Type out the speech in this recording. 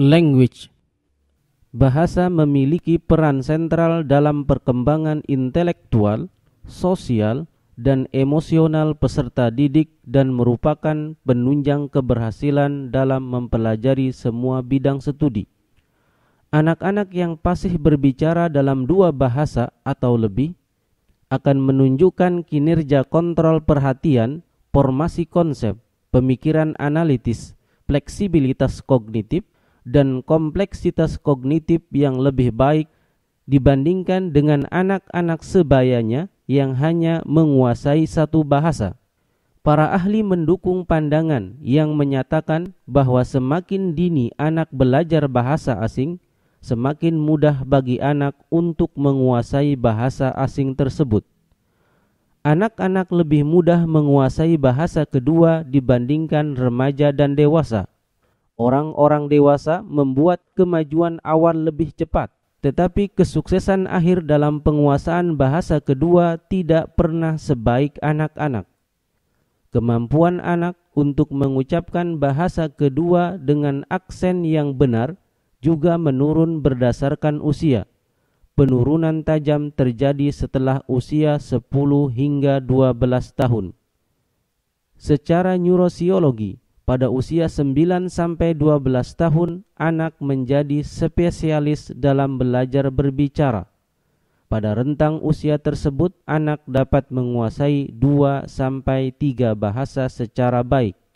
language. Bahasa memiliki peran sentral dalam perkembangan intelektual, sosial, dan emosional peserta didik dan merupakan penunjang keberhasilan dalam mempelajari semua bidang studi. Anak-anak yang pasih berbicara dalam dua bahasa atau lebih akan menunjukkan kinerja kontrol perhatian, formasi konsep, pemikiran analitis, fleksibilitas kognitif, dan kompleksitas kognitif yang lebih baik dibandingkan dengan anak-anak sebayanya yang hanya menguasai satu bahasa. Para ahli mendukung pandangan yang menyatakan bahwa semakin dini anak belajar bahasa asing, semakin mudah bagi anak untuk menguasai bahasa asing tersebut. Anak-anak lebih mudah menguasai bahasa kedua dibandingkan remaja dan dewasa Orang-orang dewasa membuat kemajuan awal lebih cepat, tetapi kesuksesan akhir dalam penguasaan bahasa kedua tidak pernah sebaik anak-anak. Kemampuan anak untuk mengucapkan bahasa kedua dengan aksen yang benar juga menurun berdasarkan usia. Penurunan tajam terjadi setelah usia 10 hingga 12 tahun. Secara neurosiologi, pada usia 9 sampai 12 tahun anak menjadi spesialis dalam belajar berbicara. Pada rentang usia tersebut anak dapat menguasai 2 sampai 3 bahasa secara baik.